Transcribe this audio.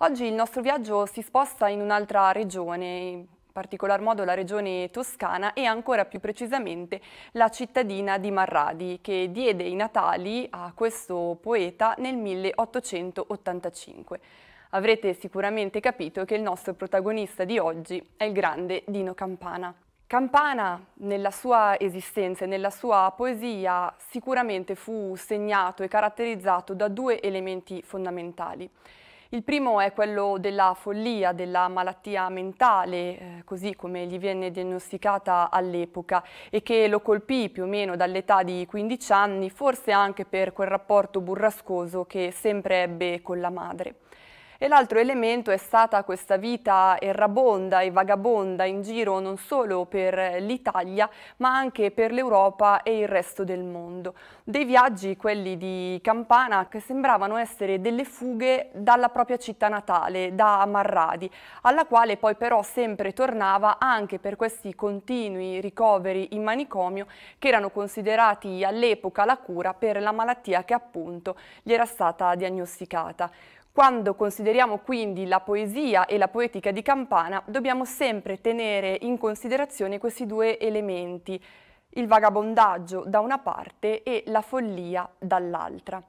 Oggi il nostro viaggio si sposta in un'altra regione, in particolar modo la regione toscana e ancora più precisamente la cittadina di Marradi che diede i natali a questo poeta nel 1885. Avrete sicuramente capito che il nostro protagonista di oggi è il grande Dino Campana. Campana nella sua esistenza e nella sua poesia sicuramente fu segnato e caratterizzato da due elementi fondamentali. Il primo è quello della follia, della malattia mentale, eh, così come gli venne diagnosticata all'epoca e che lo colpì più o meno dall'età di 15 anni, forse anche per quel rapporto burrascoso che sempre ebbe con la madre. E l'altro elemento è stata questa vita errabonda e vagabonda in giro non solo per l'Italia ma anche per l'Europa e il resto del mondo. Dei viaggi, quelli di Campana, che sembravano essere delle fughe dalla propria città natale, da Marradi, alla quale poi però sempre tornava anche per questi continui ricoveri in manicomio che erano considerati all'epoca la cura per la malattia che appunto gli era stata diagnosticata. Quando consideriamo quindi la poesia e la poetica di Campana, dobbiamo sempre tenere in considerazione questi due elementi, il vagabondaggio da una parte e la follia dall'altra.